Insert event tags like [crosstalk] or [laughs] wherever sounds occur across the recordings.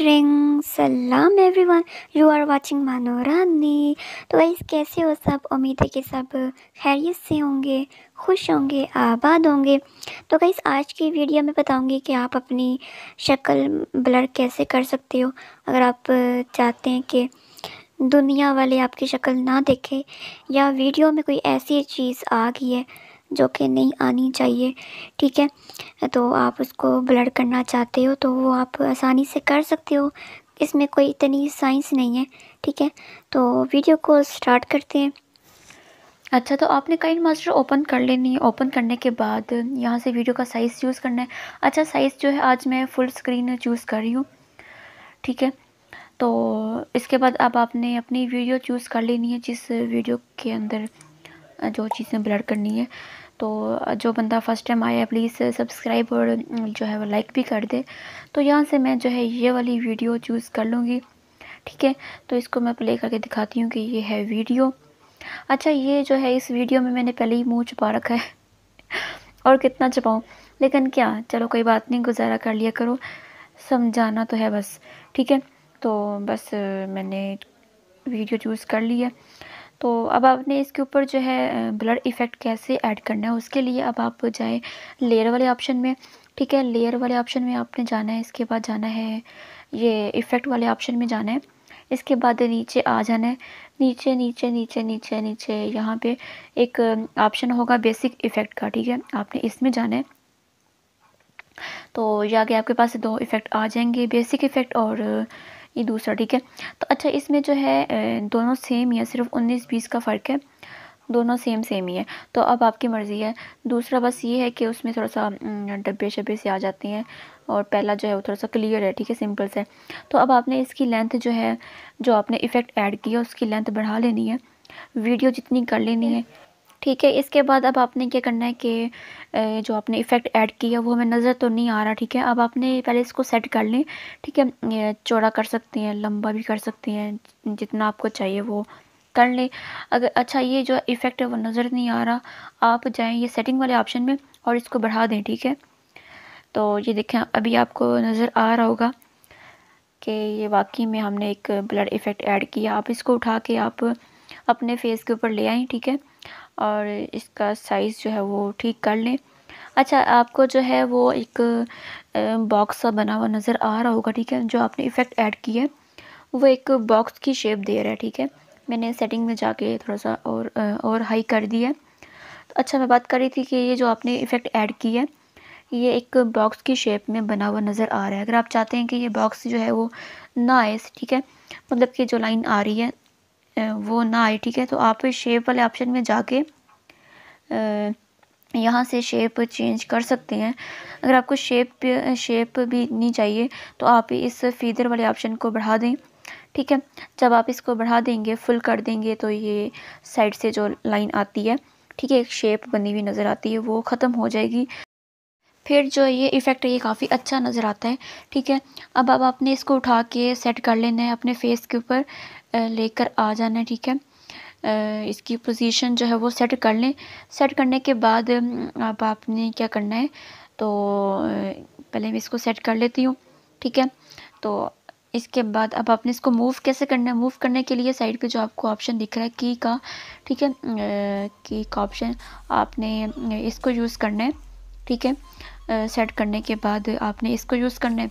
ट्रिंग सलाम everyone you are watching Manorani तो guys कैसे हो सब उम्मीद है कि सब खैरियत से होंगे खुश होंगे आबाद होंगे तो गाइस आज की वीडियो में बताऊंगी कि आप अपनी शक्ल ब्लर कैसे कर सकते हो अगर आप चाहते हैं कि दुनिया वाले आपकी शक्ल ना देखें या वीडियो में कोई ऐसी चीज़ आ गई है जो कि नहीं आनी चाहिए ठीक है तो आप उसको ब्लड करना चाहते हो तो वो आप आसानी से कर सकते हो इसमें कोई इतनी साइंस नहीं है ठीक है तो वीडियो को स्टार्ट करते हैं अच्छा तो आपने काइन मास्टर ओपन कर लेनी है ओपन करने के बाद यहाँ से वीडियो का साइज़ चूज़ करना है अच्छा साइज़ जो है आज मैं फुल स्क्रीन चूज़ कर रही हूँ ठीक है तो इसके बाद अब आपने अपनी वीडियो चूज़ कर लेनी है जिस वीडियो के अंदर जो चीज़ें ब्लड करनी है तो जो बंदा फ़र्स्ट टाइम आया प्लीज़ सब्सक्राइब और जो है वो लाइक भी कर दे तो यहाँ से मैं जो है ये वाली वीडियो चूज़ कर लूँगी ठीक है तो इसको मैं प्ले करके दिखाती हूँ कि ये है वीडियो अच्छा ये जो है इस वीडियो में मैंने पहले ही मुँह छुपा रखा है और कितना छुपाऊँ लेकिन क्या चलो कोई बात नहीं गुजारा कर लिया करो समझाना तो है बस ठीक है तो बस मैंने वीडियो चूज़ कर लिया तो अब आपने इसके ऊपर जो है ब्लड इफ़ेक्ट कैसे ऐड करना है उसके लिए अब आप जाए लेयर वाले ऑप्शन में ठीक है लेयर वाले ऑप्शन में आपने जाना है इसके बाद जाना है ये इफ़ेक्ट वाले ऑप्शन में जाना है इसके बाद नीचे आ जाना है नीचे नीचे नीचे नीचे नीचे यहाँ पे एक ऑप्शन होगा बेसिक इफ़ेक्ट का ठीक है आपने इसमें जाना है तो ये आगे आपके पास दो इफ़ेक्ट आ जाएंगे बेसिक इफ़ेक्ट और ये दूसरा ठीक है तो अच्छा इसमें जो है दोनों सेम ही है सिर्फ उन्नीस बीस का फ़र्क है दोनों सेम सेम ही है तो अब आपकी मर्ज़ी है दूसरा बस ये है कि उसमें थोड़ा सा डब्बे शब्बे से आ जाते हैं और पहला जो है वो थोड़ा सा क्लियर है ठीक है सिंपल से तो अब आपने इसकी लेंथ जो है जो आपने इफ़ेक्ट ऐड किया उसकी लेंथ बढ़ा लेनी है वीडियो जितनी कर लेनी है ठीक है इसके बाद अब आपने क्या करना है कि जो आपने इफ़ेक्ट ऐड किया वो हमें नज़र तो नहीं आ रहा ठीक है अब आपने पहले इसको सेट कर लें ठीक है चौड़ा कर सकते हैं लंबा भी कर सकते हैं जितना आपको चाहिए वो कर लें अगर अच्छा ये जो इफ़ेक्ट है वो नज़र नहीं आ रहा आप जाएँ ये सेटिंग वाले ऑप्शन में और इसको बढ़ा दें ठीक है तो ये देखें अभी आपको नज़र आ रहा होगा कि ये वाकई में हमने एक ब्लड इफ़ेक्ट ऐड किया आप इसको उठा के आप अपने फेस के ऊपर ले आएँ ठीक है और इसका साइज़ जो है वो ठीक कर लें अच्छा आपको जो है वो एक बॉक्स सा बना हुआ नज़र आ रहा होगा ठीक है जो आपने इफ़ेक्ट ऐड किया है वो एक बॉक्स की शेप दे रहा है ठीक है मैंने सेटिंग में जाके थोड़ा सा और और हाई कर दिया तो अच्छा मैं बात कर रही थी कि ये जो आपने इफ़ेक्ट ऐड किया है ये एक बॉक्स की शेप में बना हुआ नज़र आ रहा है अगर आप चाहते हैं कि ये बॉक्स जो है वो ना आए ठीक है मतलब कि जो लाइन आ रही है वो ना आए ठीक है तो आप शेप वाले ऑप्शन में जाके यहाँ से शेप चेंज कर सकते हैं अगर आपको शेप शेप भी नहीं चाहिए तो आप इस फीदर वाले ऑप्शन को बढ़ा दें ठीक है जब आप इसको बढ़ा देंगे फुल कर देंगे तो ये साइड से जो लाइन आती है ठीक है एक शेप बनी हुई नज़र आती है वो ख़त्म हो जाएगी फिर जो ये इफ़ेक्ट है ये काफ़ी अच्छा नज़र आता है ठीक है अब अब आपने इसको उठा के सेट कर लेना है अपने फेस के ऊपर लेकर आ जाना है ठीक है इसकी पोजीशन जो है वो सेट कर लें सेट करने के बाद अब आपने क्या करना है तो पहले मैं इसको सेट कर लेती हूँ ठीक है तो इसके बाद अब आपने इसको मूव कैसे करना है मूव करने के लिए साइड पे जो आपको ऑप्शन दिख रहा है की का ठीक है की का ऑप्शन आपने इसको यूज़ करना है ठीक है सेट करने के बाद आपने इसको यूज़ करना है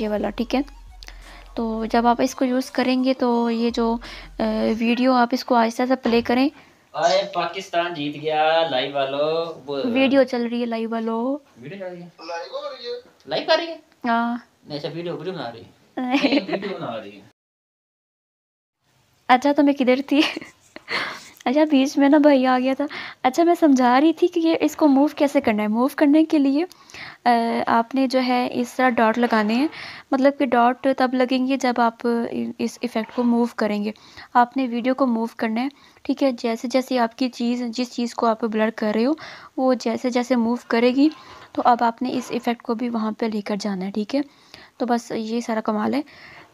ये वाला ठीक है तो जब आप इसको यूज़ करेंगे तो ये जो वीडियो आप इसको आहिस्ता से प्ले करें अरे पाकिस्तान जीत गया लाइव वालो वीडियो चल रही है लाइव वालो वीडियो चल रही है लाइव हो रही है लाइव कर रही है हां नहीं अच्छा वीडियो वीडियो बना रही है वीडियो [laughs] बना रही है अच्छा तो मैं किधर थी अच्छा बीच में ना भैया आ गया था अच्छा मैं समझा रही थी कि ये इसको मूव कैसे करना है मूव करने के लिए आपने जो है इस तरह डॉट लगाने हैं मतलब कि डॉट तब लगेंगे जब आप इस इफ़ेक्ट को मूव करेंगे आपने वीडियो को मूव करना है ठीक है जैसे जैसे आपकी चीज़ जिस चीज़ को आप ब्लर कर रहे हो वो जैसे जैसे मूव करेगी तो अब आपने इस इफ़ेक्ट को भी वहाँ पर लेकर जाना है ठीक है तो बस ये सारा कमाल है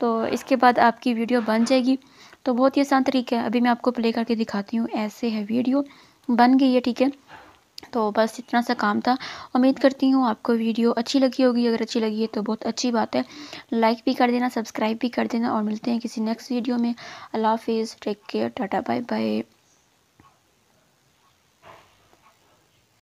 तो इसके बाद आपकी वीडियो बन जाएगी तो बहुत ही आसान तरीका है अभी मैं आपको प्ले करके दिखाती हूँ ऐसे है वीडियो बन गई है ठीक है तो बस इतना सा काम था उम्मीद करती हूँ आपको वीडियो अच्छी लगी होगी अगर अच्छी लगी है तो बहुत अच्छी बात है लाइक भी कर देना सब्सक्राइब भी कर देना और मिलते हैं किसी नेक्स्ट वीडियो में अल्लाह हाफिज़ take care tata bye bye